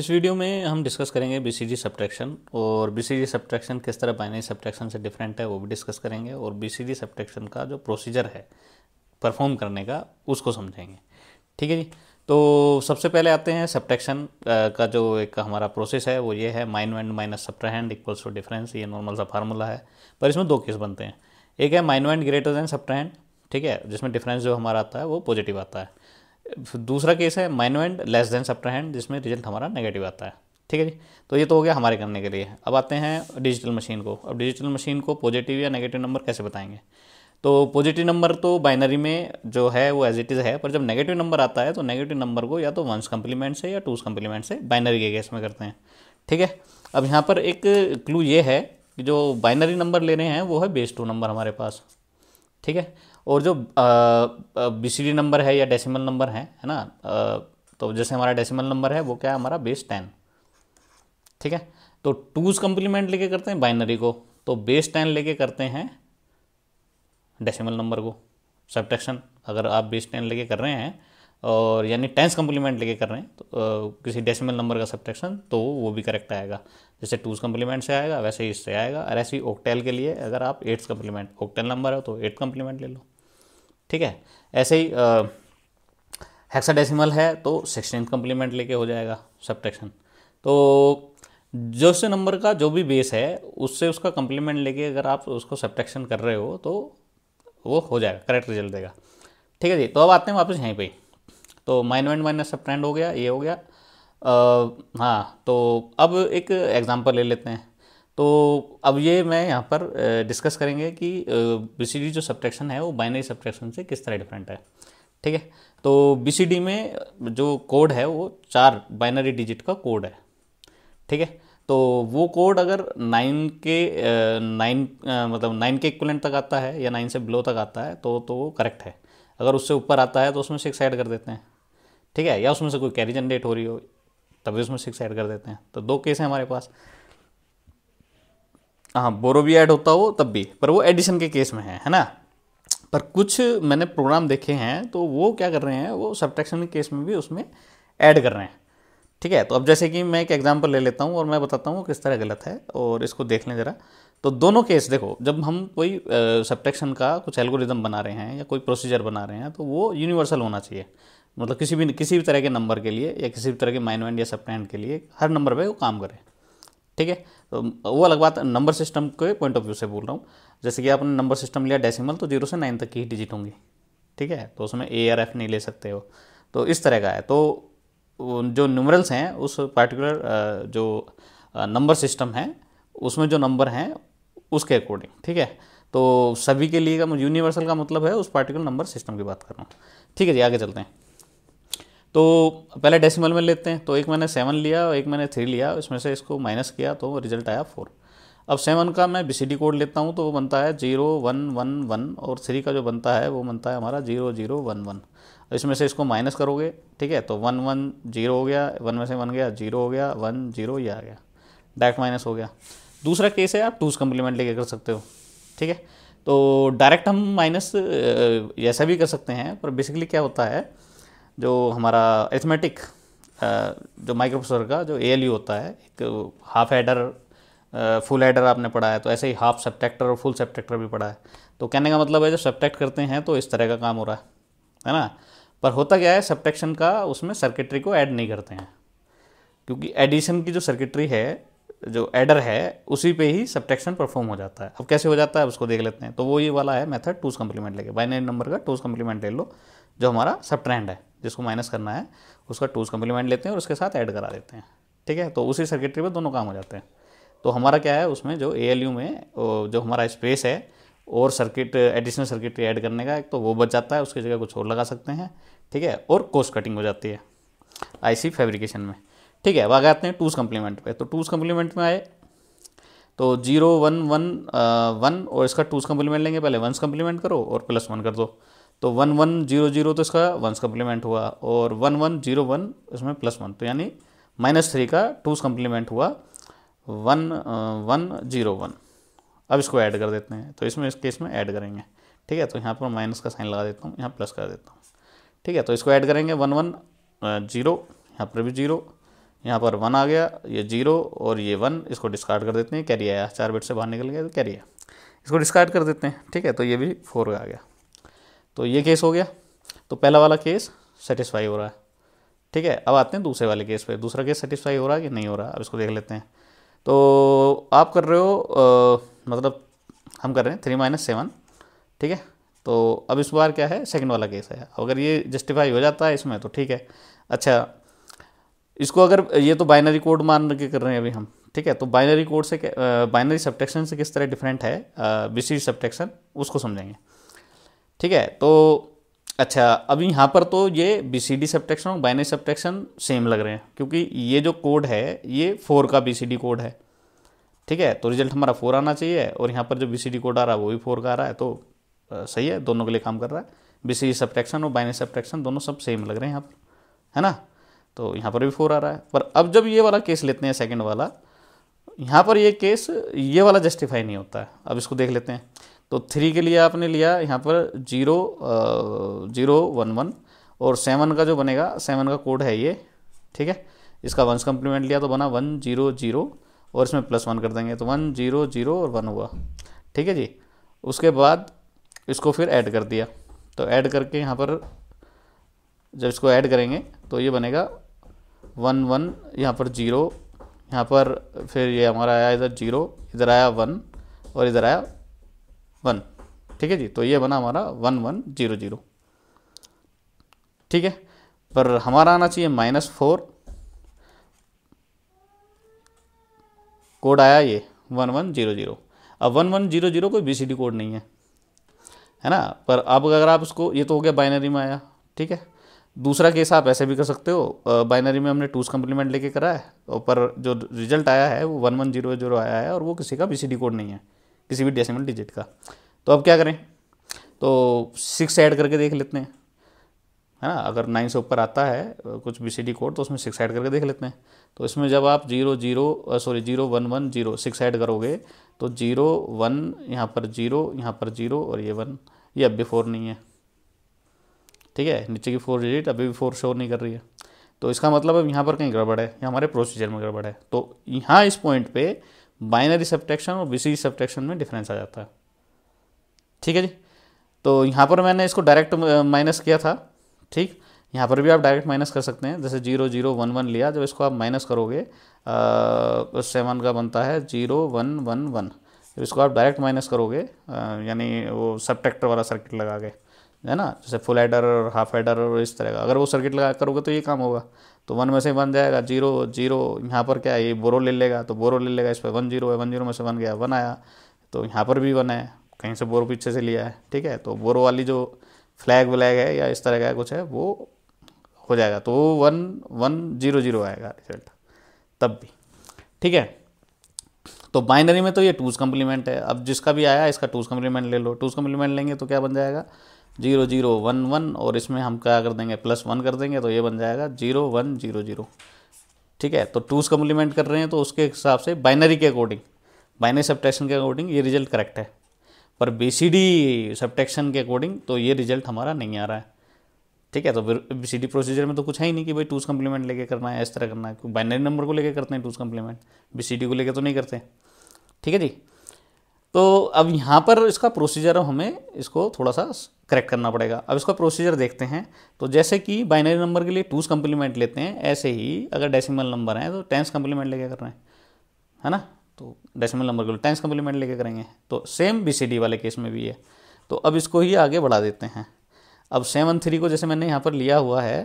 इस वीडियो में हम डिस्कस करेंगे बी सी जी सब्ट्रैक्शन और बी सी जी सब्ट्रैक्शन किस तरह बाइनरी सब्ट्रैक्शन से डिफरेंट है वो भी डिस्कस करेंगे और बी सी जी का जो प्रोसीजर है परफॉर्म करने का उसको समझेंगे ठीक है जी तो सबसे पहले आते हैं सब्ट्रैक्शन का जो एक हमारा प्रोसेस है वो ये है minuend minus subtrahend equals to difference ये नॉर्मल सा फार्मूला है पर इसमें दो केस बनते हैं एक है minuend greater than hand ठीक है जिसमें डिफरेंस जो हमारा आता है वो पॉजिटिव आता है दूसरा केस है माइनोएंड लेस देन हैंड जिसमें रिजल्ट हमारा नेगेटिव आता है ठीक है जी तो ये तो हो गया हमारे करने के लिए अब आते हैं डिजिटल मशीन को अब डिजिटल मशीन को पॉजिटिव या नेगेटिव नंबर कैसे बताएंगे तो पॉजिटिव नंबर तो बाइनरी में जो है वो एज इट इज़ है पर जब नेगेटिव नंबर आता है तो नेगेटिव नंबर को या तो वंस कम्प्लीमेंट से या टूस कम्प्लीमेंट से बाइनरी के केस में करते हैं ठीक है अब यहाँ पर एक क्लू ये है कि जो बाइनरी नंबर ले रहे हैं वो है बेस टू नंबर हमारे पास ठीक है और जो बी नंबर है या डेसिमल नंबर है है ना आ, तो जैसे हमारा डेसिमल नंबर है वो क्या है हमारा बेस टेन ठीक है तो टूज कंप्लीमेंट लेके करते हैं बाइनरी को तो बेस टेन लेके करते हैं डेसिमल नंबर को सब्टशन अगर आप बेस टेन लेके कर रहे हैं और यानी टेंस कंप्लीमेंट लेके कर रहे हैं तो आ, किसी डेसिमल नंबर का सब्टशन तो वो भी करेक्ट आएगा जैसे टूज कंप्लीमेंट से आएगा वैसे ही इससे आएगा और ऐसे ही ओकटेल के लिए अगर आप एट्स कंप्लीमेंट ओकटेल नंबर है तो एट्थ कंप्लीमेंट ले लो ठीक है ऐसे ही हेक्साडेसिमल है तो सिक्सटीन कम्प्लीमेंट लेके हो जाएगा सब्टेक्शन तो जो से नंबर का जो भी बेस है उससे उसका कम्प्लीमेंट लेके अगर आप उसको सब्टेक्शन कर रहे हो तो वो हो जाएगा करेक्ट रिजल्ट देगा ठीक है जी तो अब आते हैं वापस यहीं पे तो माइन वन माइनस सब हो गया ये हो गया आ, हाँ तो अब एक एग्जांपल ले लेते हैं तो अब ये मैं यहाँ पर डिस्कस करेंगे कि बी जो सब्ट्रैक्शन है वो बाइनरी सब्ट्रैक्शन से किस तरह डिफरेंट है ठीक है तो बी में जो कोड है वो चार बाइनरी डिजिट का कोड है ठीक है तो वो कोड अगर नाइन के नाइन मतलब नाइन के इक्वलेंट तक आता है या नाइन से बिलो तक आता है तो तो वो करेक्ट है अगर उससे ऊपर आता है तो उसमें सिक्स ऐड कर देते हैं ठीक है या उसमें से कोई कैरी जनरेट हो रही हो तभी उसमें सिक्स ऐड कर देते हैं तो दो केस हैं हमारे पास हाँ बोरो भी ऐड होता हो तब भी पर वो एडिशन के केस में है है ना पर कुछ मैंने प्रोग्राम देखे हैं तो वो क्या कर रहे हैं वो सब्ट्रैक्शन के केस में भी उसमें ऐड कर रहे हैं ठीक है तो अब जैसे कि मैं एक एग्जाम्पल ले लेता हूँ और मैं बताता हूँ किस तरह गलत है और इसको देख लें ज़रा तो दोनों केस देखो जब हम कोई सब्ट्रैक्शन का कुछ एल्गोरिदम बना रहे हैं या कोई प्रोसीजर बना रहे हैं तो वो यूनिवर्सल होना चाहिए मतलब किसी भी किसी भी तरह के नंबर के लिए या किसी भी तरह के माइनवेंड या सब्टेंड के लिए हर नंबर पर वो काम करें ठीक है तो वो अलग बात नंबर सिस्टम के पॉइंट ऑफ व्यू से बोल रहा हूँ जैसे कि आपने नंबर सिस्टम लिया डेसिमल तो जीरो से नाइन तक की ही डिजिट होंगी ठीक है तो उसमें ए आर एफ नहीं ले सकते हो तो इस तरह का है तो जो न्यूमरल्स हैं उस पार्टिकुलर जो नंबर सिस्टम है उसमें जो नंबर हैं उसके अकॉर्डिंग ठीक है तो सभी के लिए का यूनिवर्सल का मतलब है उस पार्टिकुलर नंबर सिस्टम की बात कर रहा हूँ ठीक है जी आगे चलते हैं तो पहले डेसिमल में लेते हैं तो एक मैंने सेवन लिया और एक मैंने थ्री लिया इसमें से इसको माइनस किया तो रिजल्ट आया फोर अब सेवन का मैं बी कोड लेता हूँ तो वो बनता है जीरो वन वन वन और थ्री का जो बनता है वो बनता है हमारा जीरो जीरो वन वन इसमें से इसको माइनस करोगे ठीक है तो वन वन जीरो हो गया वन में से वन गया जीरो हो गया वन जीरो ये आ गया डायरेक्ट माइनस हो गया दूसरा केस है आप टूज कम्प्लीमेंट लेके कर सकते हो ठीक है तो डायरेक्ट हम माइनस ऐसा भी कर सकते हैं पर बेसिकली क्या होता है जो हमारा एथमेटिक जो माइक्रोप्रोसेसर का जो ए होता है एक हाफ एडर फुल एडर आपने पढ़ा है तो ऐसे ही हाफ सब्ट्रैक्टर और फुल सब्ट्रैक्टर भी पढ़ा है तो कहने का मतलब है जब सब्ट्रैक्ट करते हैं तो इस तरह का काम हो रहा है है ना पर होता क्या है सब्ट्रैक्शन का उसमें सर्किटरी को ऐड नहीं करते हैं क्योंकि एडिशन की जो सर्किटरी है जो एडर है उसी पे ही सब्टेक्शन परफॉर्म हो जाता है अब कैसे हो जाता है उसको देख लेते हैं तो वो ये वाला है मेथड टूज कम्प्लीमेंट लेके बाइनरी नंबर का टूज कम्प्लीमेंट ले लो जो हमारा सब ट्रेंड है जिसको माइनस करना है उसका टूज कम्प्लीमेंट लेते हैं और उसके साथ ऐड करा देते हैं ठीक है तो उसी सर्किटरी पर दोनों काम हो जाते हैं तो हमारा क्या है उसमें जो ए में जो हमारा स्पेस है और सर्किट एडिशनल सर्किटरी ऐड करने का एक तो वो बच जाता है उसकी जगह कुछ और लगा सकते हैं ठीक है और कोस्ट कटिंग हो जाती है आईसी फैब्रिकेशन में ठीक है अब आगे आते हैं टूज कम्प्लीमेंट पे तो टूज कम्प्लीमेंट में आए तो जीरो वन वन वन और इसका टूज कम्प्लीमेंट लेंगे पहले वंस कम्प्लीमेंट करो और प्लस वन कर दो तो वन वन जीरो जीरो तो इसका वंस कम्प्लीमेंट हुआ और वन वन जीरो वन इसमें प्लस वन तो यानी माइनस थ्री का टूज कम्प्लीमेंट हुआ वन वन जीरो वन अब इसको ऐड कर देते हैं तो इसमें इस केस में ऐड करेंगे ठीक है तो यहाँ पर माइनस का साइन लगा देता हूँ यहाँ प्लस कर देता हूँ ठीक है तो इसको ऐड करेंगे वन वन जीरो यहाँ पर भी जीरो यहाँ पर वन आ गया ये जीरो और ये वन इसको डिस्कार्ड कर देते हैं कैरी आया चार बेट से बाहर निकल गया तो कैरी आया इसको डिस्कार्ड कर देते हैं ठीक है तो ये भी फोर आ गया तो ये केस हो गया तो पहला वाला केस सेटिस्फाई हो रहा है ठीक है अब आते हैं दूसरे वाले केस पे दूसरा केस सेटिस्फाई हो रहा है कि नहीं हो रहा अब इसको देख लेते हैं तो आप कर रहे हो आ, मतलब हम कर रहे हैं थ्री माइनस सेवन ठीक है तो अब इस बार क्या है सेकंड वाला केस है अगर ये जस्टिफाई हो जाता है इसमें तो ठीक है अच्छा इसको अगर ये तो बाइनरी कोड मान के कर रहे हैं अभी हम ठीक है तो बाइनरी कोड से बाइनरी सब्टेक्शन से किस तरह डिफरेंट है बी सी सब्टेक्शन उसको समझेंगे ठीक है तो अच्छा अब यहाँ पर तो ये बी सी डी सब्टशन और बाइनरी सब्ट्रैक्शन सेम लग रहे हैं क्योंकि ये जो कोड है ये फोर का बी सी डी कोड है ठीक है तो रिजल्ट हमारा फोर आना चाहिए और यहाँ पर जो बी सी डी कोड आ रहा है वो भी फोर का आ रहा है तो आ, सही है दोनों के लिए काम कर रहा है बी सी डी सब्ट्रैक्शन और बाइनरी सब्ट्रैक्शन दोनों सब सेम लग रहे हैं यहाँ पर है ना तो यहाँ पर भी फोर आ रहा है पर अब जब ये वाला केस लेते हैं सेकेंड वाला यहाँ पर ये केस ये वाला जस्टिफाई नहीं होता है अब इसको देख लेते हैं तो थ्री के लिए आपने लिया यहाँ पर जीरो जीरो वन वन और सेवन का जो बनेगा सेवन का कोड है ये ठीक है इसका वंस कंप्लीमेंट लिया तो बना वन जीरो जीरो और इसमें प्लस वन कर देंगे तो वन जीरो जीरो और वन हुआ ठीक है जी उसके बाद इसको फिर ऐड कर दिया तो ऐड करके यहाँ पर जब इसको ऐड करेंगे तो ये बनेगा वन वन यहाँ पर जीरो यहाँ पर फिर ये हमारा आया इधर जीरो इधर आया वन और इधर आया वन ठीक है जी तो ये बना हमारा वन वन जीरो जीरो ठीक है पर हमारा आना चाहिए माइनस फोर कोड आया ये वन वन जीरो जीरो अब वन वन जीरो जीरो कोई बी कोड नहीं है है ना पर अब अगर आप उसको ये तो हो गया बाइनरी में आया ठीक है दूसरा केस आप ऐसे भी कर सकते हो बाइनरी में हमने टूज कम्प्लीमेंट लेके करा है और पर जो रिजल्ट आया है वो वन वन जीरो जीरो आया है और वो किसी का बी कोड नहीं है किसी भी डेसिमल डिजिट का तो अब क्या करें तो सिक्स ऐड करके देख लेते हैं है ना अगर नाइन से ऊपर आता है कुछ बी कोड तो उसमें सिक्स ऐड करके देख लेते हैं तो इसमें जब आप zero zero sorry zero one one zero six add करोगे तो जीरो वन यहाँ पर जीरो यहाँ पर जीरो और ये वन ये अब बिफोर नहीं है ठीक है नीचे की फोर डिजिट अभी भी फोर शो नहीं कर रही है तो इसका मतलब अब यहाँ पर कहीं गड़बड़ है या हमारे प्रोसीजर में गड़बड़ है तो यहाँ इस पॉइंट पे बाइनरी सब्ट्रैक्शन और बीसी सब्ट्रैक्शन में डिफरेंस आ जाता है ठीक है जी तो यहाँ पर मैंने इसको डायरेक्ट माइनस किया था ठीक यहाँ पर भी आप डायरेक्ट माइनस कर सकते हैं जैसे जीरो जीरो वन वन लिया जब इसको आप माइनस करोगे सेवन तो का बनता है जीरो वन वन वन इसको आप डायरेक्ट माइनस करोगे यानी वो सब वाला सर्किट लगा के है ना जैसे फुल एडर और हाफ एडर और इस तरह का अगर वो सर्किट लगा करोगे तो ये काम होगा तो वन में से बन जाएगा जीरो जीरो यहाँ पर क्या है ये बोरो ले लेगा तो बोरो ले लेगा इस पर वन जीरो है वन जीरो में से बन गया वन आया तो यहाँ पर भी वन है कहीं से बोरो पीछे से लिया है ठीक है तो बोरो वाली जो फ्लैग व्लैग है या इस तरह का कुछ है वो हो जाएगा तो वन वन जीरो जीरो आएगा रिजल्ट तब भी ठीक है तो बाइनरी में तो ये टूज कम्प्लीमेंट है अब जिसका भी आया इसका टूज कम्प्लीमेंट ले लो टूज कम्प्लीमेंट लेंगे तो क्या बन जाएगा जीरो जीरो वन वन और इसमें हम क्या कर देंगे प्लस वन कर देंगे तो ये बन जाएगा जीरो वन जीरो जीरो ठीक है तो टूज कम्प्लीमेंट कर रहे हैं तो उसके हिसाब से बाइनरी के अकॉर्डिंग बाइनरी सब्टेक्शन के अकॉर्डिंग ये रिजल्ट करेक्ट है पर बी सी डी सब्टेक्शन के अकॉर्डिंग तो ये रिजल्ट हमारा नहीं आ रहा है ठीक है तो बी सी डी प्रोसीजर में तो कुछ है ही नहीं कि भाई टूज कम्प्लीमेंट लेके करना है इस तरह करना है बाइनरी नंबर को लेके करते हैं two's complement B C D को लेके तो नहीं करते ठीक है जी तो अब यहाँ पर इसका प्रोसीजर हमें इसको थोड़ा सा करेक्ट करना पड़ेगा अब इसका प्रोसीजर देखते हैं तो जैसे कि बाइनरी नंबर के लिए टूज कम्प्लीमेंट लेते हैं ऐसे ही अगर डेसिमल नंबर है तो टेंस कम्प्लीमेंट लेके कर रहे हैं है ना तो डेसिमल नंबर के लिए टेंस कम्प्लीमेंट लेके करेंगे तो सेम बी वाले केस में भी है तो अब इसको ही आगे बढ़ा देते हैं अब सेवन थ्री को जैसे मैंने यहाँ पर लिया हुआ है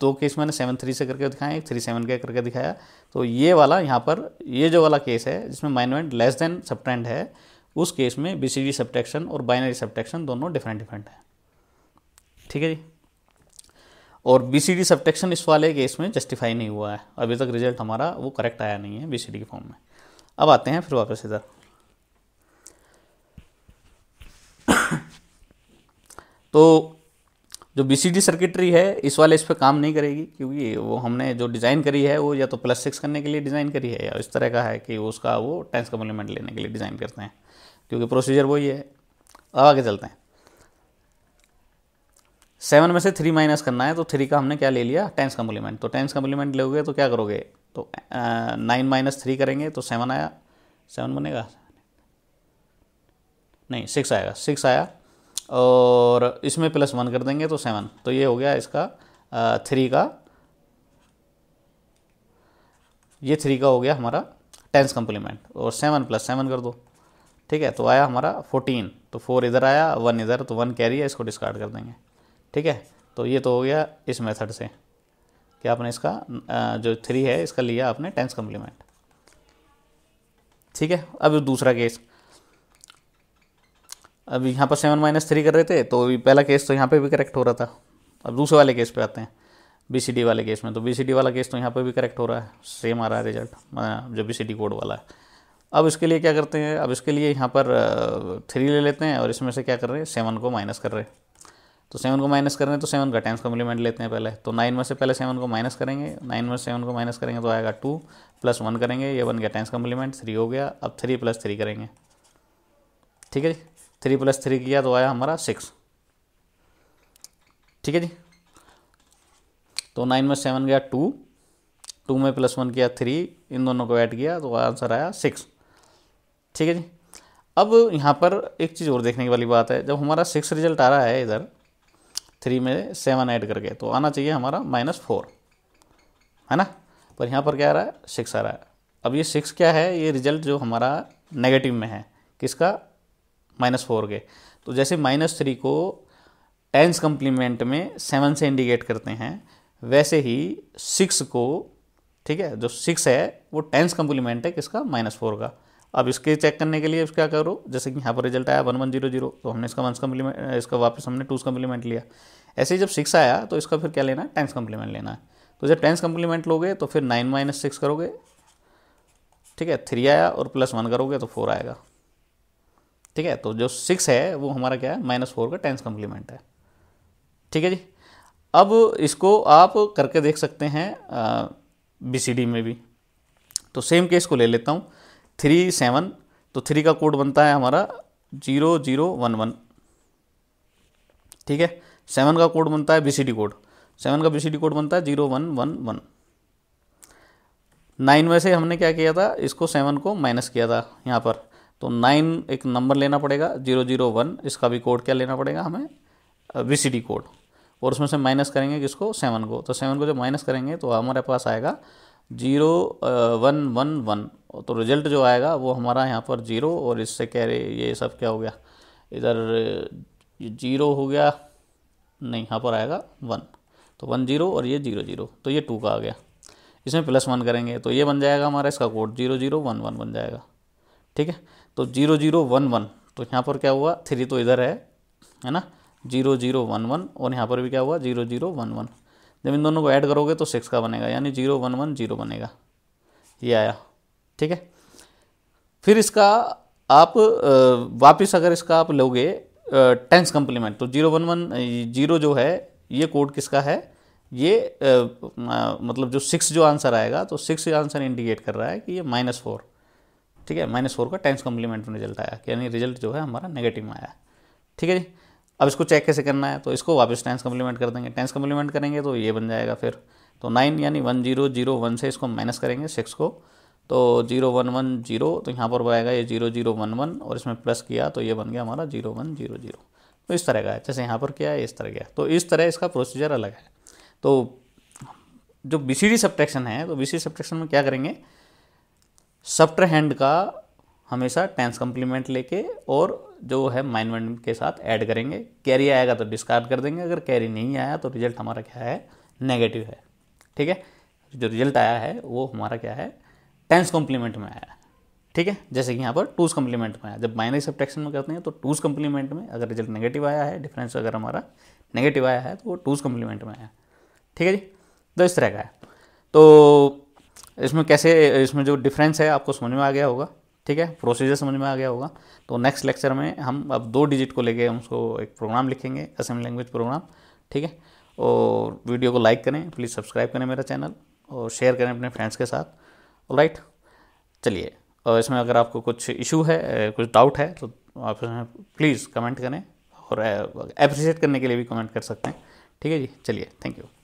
दो तो केस मैंने सेवन थ्री से करके दिखाया एक थ्री सेवन के करके दिखाया तो ये वाला यहाँ पर ये जो वाला केस है जिसमें माइनमेंट लेस देन सब है उस केस में बी सी डी सब्ट्रैक्शन और बाइनरी सब्टेक्शन दोनों डिफरेंट डिफरेंट हैं ठीक है जी और बी सी डी सब्टेक्शन इस वाले केस में जस्टिफाई नहीं हुआ है अभी तक रिजल्ट हमारा वो करेक्ट आया नहीं है बी सी डी के फॉर्म में अब आते हैं फिर वापस इधर तो जो बी सी डी सर्किटरी है इस वाले इस पर काम नहीं करेगी क्योंकि वो हमने जो डिज़ाइन करी है वो या तो प्लस सिक्स करने के लिए डिज़ाइन करी है या इस तरह का है कि उसका वो टेंस कम्प्लीमेंट लेने के लिए डिज़ाइन करते हैं क्योंकि प्रोसीजर वही है अब आगे चलते हैं सेवन में से थ्री माइनस करना है तो थ्री का हमने क्या ले लिया टेंस कम्प्लीमेंट तो टेंस कम्प्लीमेंट लोगे तो क्या करोगे तो नाइन माइनस थ्री करेंगे तो सेवन आया सेवन बनेगा नहीं सिक्स आएगा सिक्स आया और इसमें प्लस वन कर देंगे तो सेवन तो ये हो गया इसका थ्री का ये थ्री का हो गया हमारा टेंस कम्प्लीमेंट और सेवन प्लस सेवन कर दो ठीक है तो आया हमारा फोर्टीन तो फोर इधर आया वन इधर तो वन कैरी है इसको डिस्कार्ड कर देंगे ठीक है तो ये तो हो गया इस मेथड से कि आपने इसका जो थ्री है इसका लिया आपने टेंस कम्प्लीमेंट ठीक है अब दूसरा केस अब यहाँ पर सेवन माइनस थ्री कर रहे थे तो पहला केस तो यहाँ पे भी करेक्ट हो रहा था अब दूसरे वाले केस पे आते हैं बीसीडी वाले केस में तो बीसीडी वाला केस तो यहाँ पे भी करेक्ट हो रहा है सेम आ रहा है रिजल्ट जो बीसीडी कोड वाला है अब इसके लिए क्या करते हैं अब इसके लिए यहाँ पर थ्री ले लेते हैं और इसमें से क्या कर रहे हैं सेवन को माइनस कर रहे हैं तो सेवन को माइनस कर रहे हैं तो सेवन का टेंस कम्प्लीमेंट लेते हैं पहले तो नाइन में से पहले सेवन को माइनस करेंगे नाइन में सेवन को माइनस करेंगे तो आएगा टू प्लस वन करेंगे ये वन गया टेंस कम्प्लीमेंट थ्री हो गया अब थ्री प्लस थ्री करेंगे ठीक है जी थ्री प्लस थ्री किया तो आया हमारा सिक्स ठीक है जी तो नाइन में सेवन गया टू टू में प्लस वन किया थ्री इन दोनों को ऐड किया तो आंसर आया सिक्स ठीक है जी अब यहाँ पर एक चीज़ और देखने की वाली बात है जब हमारा सिक्स रिजल्ट आ रहा है इधर थ्री में सेवन ऐड करके तो आना चाहिए हमारा माइनस फोर है ना पर यहाँ पर क्या आ रहा है सिक्स आ रहा है अब ये सिक्स क्या है ये रिजल्ट जो हमारा नेगेटिव में है किसका माइनस फोर के तो जैसे माइनस थ्री को टेंस कम्प्लीमेंट में सेवन से इंडिकेट करते हैं वैसे ही सिक्स को ठीक है जो सिक्स है वो टेंस कम्प्लीमेंट है किसका माइनस फोर का अब इसके चेक करने के लिए क्या करो जैसे कि यहाँ पर रिजल्ट आया वन वन जीरो जीरो तो हमने इसका वंस कम्प्लीमेंट इसका वापस हमने टूस कम्प्लीमेंट लिया ऐसे ही जब सिक्स आया तो इसका फिर क्या लेना है टेंस कम्प्लीमेंट लेना है तो जब टेंस कम्प्लीमेंट लोगे तो फिर नाइन माइनस सिक्स करोगे ठीक है थ्री आया और प्लस वन करोगे तो फोर आएगा ठीक है तो जो सिक्स है वो हमारा क्या है माइनस फोर का टेंस कम्प्लीमेंट है ठीक है जी अब इसको आप करके देख सकते हैं बी सी डी में भी तो सेम केस को ले लेता हूँ थ्री सेवन तो थ्री का कोड बनता है हमारा जीरो जीरो वन वन ठीक है सेवन का कोड बनता है बीसीडी कोड सेवन का बीसीडी कोड बनता है zero one one one nine में से हमने क्या किया था इसको सेवन को माइनस किया था यहाँ पर तो नाइन एक नंबर लेना पड़ेगा जीरो जीरो वन इसका भी कोड क्या लेना पड़ेगा हमें वी कोड और उसमें से माइनस करेंगे किसको सेवन को तो सेवन को जब माइनस करेंगे तो हमारे पास आएगा जीरो वन वन वन तो रिजल्ट जो आएगा वो हमारा यहाँ पर जीरो और इससे कह रहे ये सब क्या हो गया इधर जीरो हो गया नहीं यहाँ पर आएगा वन तो वन जीरो और ये जीरो जीरो तो ये टू का आ गया इसमें प्लस वन करेंगे तो ये बन जाएगा हमारा इसका code zero zero one one बन जाएगा ठीक है तो जीरो जीरो वन वन तो यहाँ पर क्या हुआ थ्री तो इधर है है ना जीरो जीरो वन वन और यहाँ पर भी क्या हुआ जीरो जीरो वन वन जब इन दोनों को ऐड करोगे तो सिक्स का बनेगा यानी जीरो वन वन जीरो बनेगा ये आया ठीक है फिर इसका आप वापस अगर इसका आप लोगे टेंस कंप्लीमेंट तो जीरो वन वन जीरो जो है ये कोड किसका है ये मतलब जो सिक्स जो आंसर आएगा तो सिक्स आंसर इंडिकेट कर रहा है कि ये माइनस फोर ठीक है माइनस फोर का टेंस कम्प्लीमेंट में रिजल्ट आया यानी रिजल्ट जो है हमारा नेगेटिव में आया ठीक है जी अब इसको चेक कैसे करना है तो इसको वापस टेंस कम्प्लीमेंट कर देंगे टेंस कम्प्लीमेंट करेंगे तो ये बन जाएगा फिर तो नाइन यानी वन जीरो जीरो वन से इसको माइनस करेंगे सिक्स को तो जीरो वन वन जीरो तो यहाँ पर आएगा ये जीरो जीरो वन वन और इसमें प्लस किया तो ये बन गया हमारा जीरो वन जीरो जीरो तो इस तरह का है जैसे यहाँ पर किया है इस तरह गया तो इस तरह इसका प्रोसीजर अलग है तो जो बी सी डी सब्ट्रैक्शन है तो बी सी सब्ट्रैक्शन में क्या करेंगे सफ्ट हैंड का हमेशा टेंस कम्प्लीमेंट लेके और जो है वन के साथ ऐड करेंगे कैरी आएगा तो डिस्कार्ड कर देंगे अगर कैरी नहीं आया तो रिजल्ट हमारा क्या है नेगेटिव है ठीक है जो रिजल्ट आया है वो हमारा क्या है टेंस कॉम्प्लीमेंट में आया ठीक है जैसे कि यहाँ पर टूज कम्प्लीमेंट में आया जब बाइनरी सब्ट्रैक्शन में करते हैं तो टूज कम्प्लीमेंट में अगर रिजल्ट नेगेटिव आया है डिफरेंस अगर हमारा नेगेटिव आया है तो वो टूज कम्प्लीमेंट में आया ठीक है जी तो इस तरह का है तो इसमें कैसे इसमें जो डिफरेंस है आपको समझ में आ गया होगा ठीक है प्रोसीजर समझ में आ गया होगा तो नेक्स्ट लेक्चर में हम अब दो डिजिट को लेके हम उसको एक प्रोग्राम लिखेंगे असम लैंग्वेज प्रोग्राम ठीक है और वीडियो को लाइक करें प्लीज़ सब्सक्राइब करें मेरा चैनल और शेयर करें अपने फ्रेंड्स के साथ राइट चलिए और इसमें अगर आपको कुछ इशू है कुछ डाउट है तो आप इसमें प्लीज़ कमेंट करें और अप्रिशिएट करने के लिए भी कमेंट कर सकते हैं ठीक है जी चलिए थैंक यू